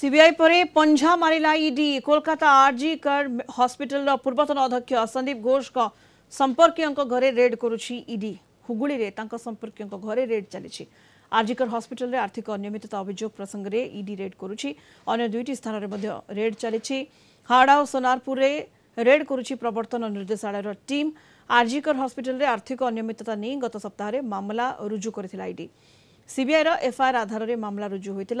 CBI পরে পঞ্ঝা মারিলা ED Kolkata আরজি কর hospital পূর্বতন অধ্যক্ষ সন্দীপ ঘোষ সম্পর্কীয় ঘরে রেড করুছি ইডি হুগুড়ি তাঙ্ক সম্পর্কীয় ঘরে রেড চালিছি আরজিকর হসপিটালে আর্থিক অনিয়মিততা অভিযোগ প্রসঙ্গে ইডি রেড করুছি অন্য দুইটি স্থানরে মধ্য রেড চালিছি হাওড়া ও সোনারপুরে রেড করুছি প্রবর্তন নির্দেশালয়র টিম আরজিকর হসপিটালে আর্থিক অনিয়মিততা নিয়ে গত সপ্তাহে মামলা রুজু করে ইডি সিবিআইর এফআইআর আধারে মামলা রুজু হয়েছিল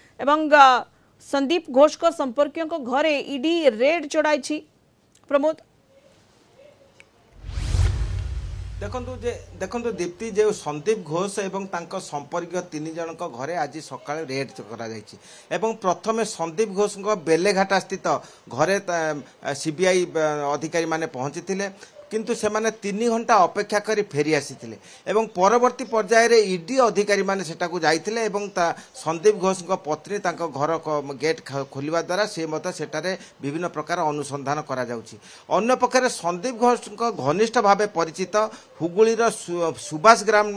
এবং সন্দীপ ঘোষক সম্পর্কীয় ঘরে ইডি রেড চড়াইছি প্রমোদ দেখন্তু যে দেখন্তু দীপ্তি যে সন্দীপ ঘোষ এবং তাঙ্ক সম্পর্কীয় তিন জনক ঘরে আজ সকালে রেড করাযাইছি এবং প্রথমে সন্দীপ ঘোষঙ্ক বেলেঘাটা স্থিত ঘরে সিবিআই অধিকারী মানে পৌঁছিলে কিন্তু সেমানে তিনি ঘন্টা অপেক্ষা করে ফেরি আসিলে এবং পরবর্তী পর্যায়ে ইডি অধিকারী মানে সেটা যাই এবং তা সন্দীপ ঘোষঙ্ পত্নী তাঁর ঘর গেট খোলা দ্বারা সে মতো সেটার বিভিন্ন প্রকার অনুসন্ধান করা যাচ্ছে অন্যপক্ষে সন্দীপ ঘোষঙ্ ঘনিষ্ঠ ভাবে পরিচিত হুগুড়ির সুভাষ গ্রাম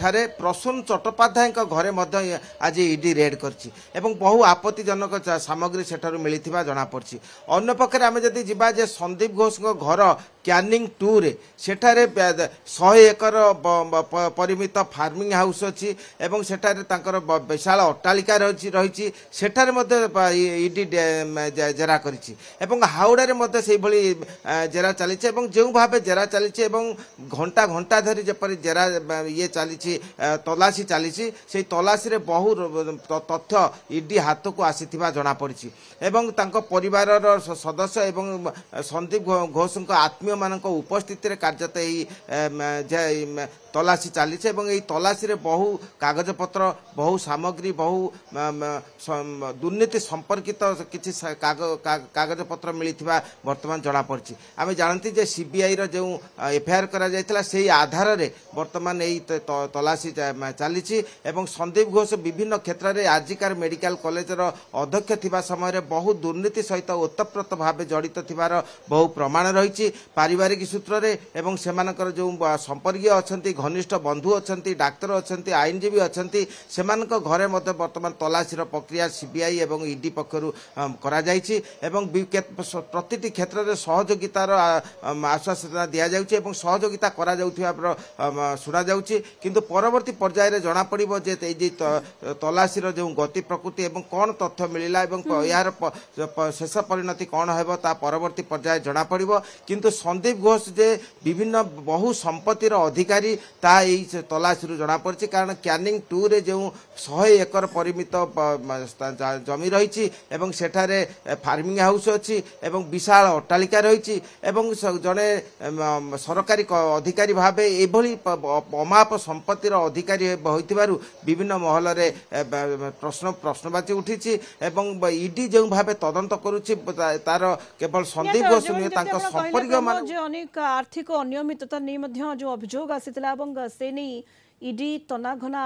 ঠারে প্রসূন চট্টোপাধ্যায় ঘরে মধ্যে আজ ইডি রেড করছি এবং বহু আপত্তিজনক সামগ্রী সেঠার মিলি জনাপড়ছে অন্যপক্ষে আমি যদি যা যে সন্দীপ ঘোষঙ্ ঘর ক্যানিং ফার্মিং টୁରେ ସେଠାରେ ଶହେ ଏକର ପରିମିତ ଫାର୍ମିଂ ହାଉସ୍ ଅଛି ଏବଂ ସେଠାରେ ତାଙ୍କର ବିଶାଳ ଅଟ୍ଟାଳିକା ରହିଛି ରହିଛି ସେଠାରେ ମଧ୍ୟ ଇଡି ଜେରା କରିଛି ଏବଂ ହାଓଡ଼ାରେ ମଧ୍ୟ ସେହିଭଳି ଜେରା ଚାଲିଛି ଏବଂ ଯେଉଁ ଭାବେ ଜେରା ଚାଲିଛି ଏବଂ ଘଣ୍ଟା ଘଣ୍ଟା ଧରି ଯେପରି ଜେରା ଇଏ ଚାଲିଛି ତଲାସି ଚାଲିଛି ସେହି ତଲାସିରେ ବହୁ ତଥ୍ୟ ଇଡି ହାତକୁ ଆସିଥିବା ଜଣାପଡ଼ିଛି ଏବଂ ତାଙ୍କ ପରିବାରର ସଦସ୍ୟ ଏବଂ ସନ୍ଦୀପ ଘୋଷଙ୍କ ଆତ୍ମୀୟମାନଙ୍କ उपस्थित कार्य তলাশি চালিছে এবং এই তলাশিরে বহু কাগজপত্র বহু সামগ্রী বহু দুর্নীতি সম্পর্কিত কিছু কাগজপত্র মিলিথিবা বর্তমান জଣାপড়িছে আমি জানতি যে সিবিআইর যে এফআইআর করা যাইতলা সেই আধারে বর্তমান এই তলাশি চালিছি এবং সন্দীপ ঘোষ বিভিন্ন ক্ষেত্রে আজিকার মেডিকাল কলেজের অধ্যক্ষ থাকা সময়ের বহু দুর্নীতি সহিত ওতপ্রোত ভাবে জড়িত থার বহু প্রমাণ রয়েছে পারিবারিক সূত্রে এবং সেমানকর যে সম্পর্কীয় অনেক ଘନିଷ୍ଠ ବନ୍ଧୁ ଅଛନ୍ତି ଡାକ୍ତର ଅଛନ୍ତି ଆଇନଜୀବୀ ଅଛନ୍ତି ସେମାନଙ୍କ ଘରେ ମଧ୍ୟ ବର୍ତ୍ତମାନ ତଲାସୀର ପ୍ରକ୍ରିୟା ସିବିଆଇ ଏବଂ ଇଡି ପକ୍ଷରୁ କରାଯାଇଛି ଏବଂ ପ୍ରତିଟି କ୍ଷେତ୍ରରେ ସହଯୋଗିତାର ଆଶ୍ୱାସନା ଦିଆଯାଉଛି ଏବଂ ସହଯୋଗିତା କରାଯାଉଥିବାର ଶୁଣାଯାଉଛି କିନ୍ତୁ ପରବର୍ତ୍ତୀ ପର୍ଯ୍ୟାୟରେ ଜଣାପଡ଼ିବ ଯେ ଏଇ ଯେ ତଲାସୀର ଯେଉଁ ଗତି ପ୍ରକୃତି ଏବଂ କ'ଣ ତଥ୍ୟ ମିଳିଲା ଏବଂ ଏହାର ଶେଷ ପରିଣତି କ'ଣ ହେବ ତା ପରବର୍ତ୍ତୀ ପର୍ଯ୍ୟାୟ ଜଣାପଡ଼ିବ କିନ୍ତୁ ସନ୍ଦୀପ ଘୋଷ ଯେ ବିଭିନ୍ନ ବହୁ ସମ୍ପତ୍ତିର ଅଧିକାରୀ ତାହା ଏହି ତଲାସିରୁ ଜଣାପଡ଼ିଛି କାରଣ କ୍ୟାନିଂ ଟୁରେ ଯେଉଁ ଶହେ ଏକର ପରିମିତ ଜମି ରହିଛି ଏବଂ ସେଠାରେ ଫାର୍ମିଂ ହାଉସ୍ ଅଛି ଏବଂ ବିଶାଳ ଅଟ୍ଟାଳିକା ରହିଛି ଏବଂ ଜଣେ ସରକାରୀ ଅଧିକାରୀ ଭାବେ ଏଭଳି ଅମାପ ସମ୍ପତ୍ତିର ଅଧିକାରୀ ହୋଇଥିବାରୁ ବିଭିନ୍ନ ମହଲରେ ପ୍ରଶ୍ନ ପ୍ରଶ୍ନବାଚୀ ଉଠିଛି ଏବଂ ଇଡି ଯେଉଁ ଭାବେ ତଦନ୍ତ କରୁଛି ତାର କେବଳ ସନ୍ଦୀପ ଘୋଷ ନୁହେଁ ତାଙ୍କ ସମ୍ପର୍କୀୟମାନେ ଅନେକ ଆର୍ଥିକ ଅନିୟମିତତା ନେଇ ମଧ୍ୟ ଯେଉଁ ଅଭିଯୋଗ ଆସିଥିଲା ଉଠାବଙ୍ଗ ସେ ନେଇ ଇଡି ତନାଘନା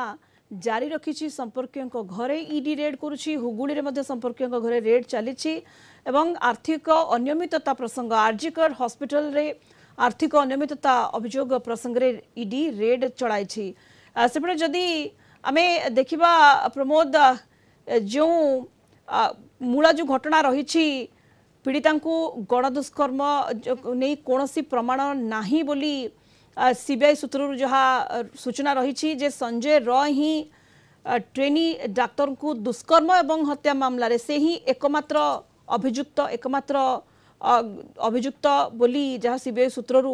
ଜାରି ରଖିଛି ସମ୍ପର୍କୀୟଙ୍କ ଘରେ ଇଡି ରେଡ୍ କରୁଛି ହୁଗୁଳିରେ ମଧ୍ୟ ସମ୍ପର୍କୀୟଙ୍କ ଘରେ ରେଡ୍ ଚାଲିଛି ଏବଂ ଆର୍ଥିକ ଅନିୟମିତତା ପ୍ରସଙ୍ଗ ଆର୍ଜିକର ହସ୍ପିଟାଲରେ ଆର୍ଥିକ ଅନିୟମିତତା ଅଭିଯୋଗ ପ୍ରସଙ୍ଗରେ ଇଡି ରେଡ୍ ଚଳାଇଛି ସେପଟେ ଯଦି ଆମେ ଦେଖିବା ପ୍ରମୋଦ ଯେଉଁ ମୂଳ ଯେଉଁ ଘଟଣା ରହିଛି ପୀଡ଼ିତାଙ୍କୁ ଗଣଦୁଷ୍କର୍ମ ନେଇ କୌଣସି ପ୍ରମାଣ ନାହିଁ ବୋଲି সিবিআই সূত্রৰ জহা সূচনা ৰহিছি যে সঞ্জয় ৰয় হি ট্ৰেইনি ডক্টৰক দুষ্কর্ম আৰু হত্যা মামলাৰে সেই হি একমাত্ৰ অভিযুক্ত একমাত্ৰ অভিযুক্ত বুলি জহা সিবিআই সূত্রৰ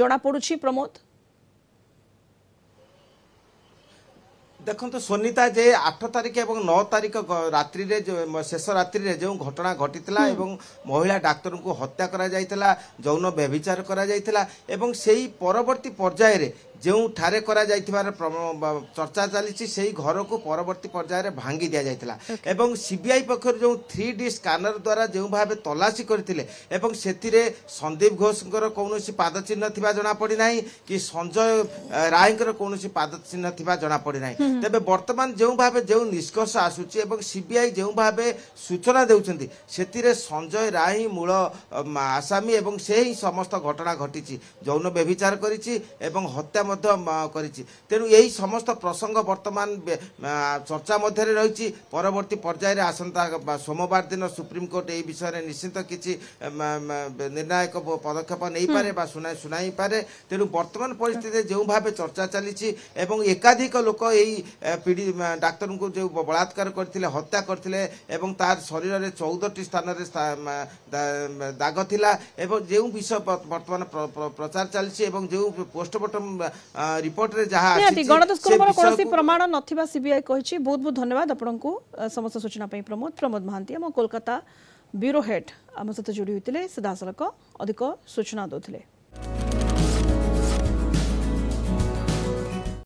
জনা পডুছি प्रमोद ଦେଖନ୍ତୁ ସୋନିତା ଯେ ଆଠ ତାରିଖ ଏବଂ ନଅ ତାରିଖ ରାତ୍ରିରେ ଶେଷ ରାତ୍ରିରେ ଯେଉଁ ଘଟଣା ଘଟିଥିଲା ଏବଂ ମହିଳା ଡାକ୍ତରଙ୍କୁ ହତ୍ୟା କରାଯାଇଥିଲା ଯୌନ ବ୍ୟଭିଚାର କରାଯାଇଥିଲା ଏବଂ ସେହି ପରବର୍ତ୍ତୀ ପର୍ଯ୍ୟାୟରେ ଯେଉଁଠାରେ କରାଯାଇଥିବାର ଚର୍ଚ୍ଚା ଚାଲିଛି ସେହି ଘରକୁ ପରବର୍ତ୍ତୀ ପର୍ଯ୍ୟାୟରେ ଭାଙ୍ଗି ଦିଆଯାଇଥିଲା ଏବଂ ସିବିଆଇ ପକ୍ଷରୁ ଯେଉଁ ଥ୍ରୀ ଡି ସ୍କାନର ଦ୍ୱାରା ଯେଉଁ ଭାବେ ତଲାସୀ କରିଥିଲେ ଏବଂ ସେଥିରେ ସନ୍ଦୀପ ଘୋଷଙ୍କର କୌଣସି ପାଦଚିହ୍ନ ଥିବା ଜଣାପଡ଼ି ନାହିଁ କି ସଞ୍ଜୟ ରାୟଙ୍କର କୌଣସି ପାଦଚିହ୍ନ ଥିବା ଜଣାପଡ଼ି ନାହିଁ ତେବେ ବର୍ତ୍ତମାନ ଯେଉଁ ଭାବେ ଯେଉଁ ନିଷ୍କର୍ଷ ଆସୁଛି ଏବଂ ସିବିଆଇ ଯେଉଁ ଭାବେ ସୂଚନା ଦେଉଛନ୍ତି ସେଥିରେ ସଞ୍ଜୟ ରାୟ ହିଁ ମୂଳ ଆସାମୀ ଏବଂ ସେ ହିଁ ସମସ୍ତ ଘଟଣା ଘଟିଛି ଯୌନ ବ୍ୟଭିଚାର କରିଛି ଏବଂ ହତ୍ୟା ମଧ୍ୟ କରିଛି ତେଣୁ ଏହି ସମସ୍ତ ପ୍ରସଙ୍ଗ ବର୍ତ୍ତମାନ ଚର୍ଚ୍ଚା ମଧ୍ୟରେ ରହିଛି ପରବର୍ତ୍ତୀ ପର୍ଯ୍ୟାୟରେ ଆସନ୍ତା ସୋମବାର ଦିନ ସୁପ୍ରିମକୋର୍ଟ ଏହି ବିଷୟରେ ନିଶ୍ଚିତ କିଛି ନିର୍ଣ୍ଣାୟକ ପଦକ୍ଷେପ ନେଇପାରେ ବା ଶୁଣାଇ ଶୁଣାଇପାରେ ତେଣୁ ବର୍ତ୍ତମାନ ପରିସ୍ଥିତିରେ ଯେଉଁ ଭାବେ ଚର୍ଚ୍ଚା ଚାଲିଛି ଏବଂ ଏକାଧିକ ଲୋକ ଏହି ପିଡ଼ି ଡାକ୍ତରଙ୍କୁ ଯେଉଁ ବଳାତ୍କାର କରିଥିଲେ ହତ୍ୟା କରିଥିଲେ ଏବଂ ତାର ଶରୀରରେ ଚଉଦଟି ସ୍ଥାନରେ ଦାଗ ଥିଲା ଏବଂ ଯେଉଁ ବିଷୟ ବର୍ତ୍ତମାନ ପ୍ରଚାର ଚାଲିଛି ଏବଂ ଯେଉଁ ପୋଷ୍ଟମର୍ଟମ ରିପୋର୍ଟରେ ଯାହା ନିହାତି ଗଣଦୁଷ୍କର୍ମର କୌଣସି ପ୍ରମାଣ ନଥିବା ସିବିଆଇ କହିଛି ବହୁତ ବହୁତ ଧନ୍ୟବାଦ ଆପଣଙ୍କୁ ସମସ୍ତ ସୂଚନା ପାଇଁ ପ୍ରମୋଦ ପ୍ରମୋଦ ମହାନ୍ତି ଆମ କୋଲକାତା ବ୍ୟୁରୋ ହେଡ୍ ଆମ ସହିତ ଯୋଡ଼ି ହୋଇଥିଲେ ସିଧାସଳଖ ଅଧିକ ସୂଚନା ଦେଉଥିଲେ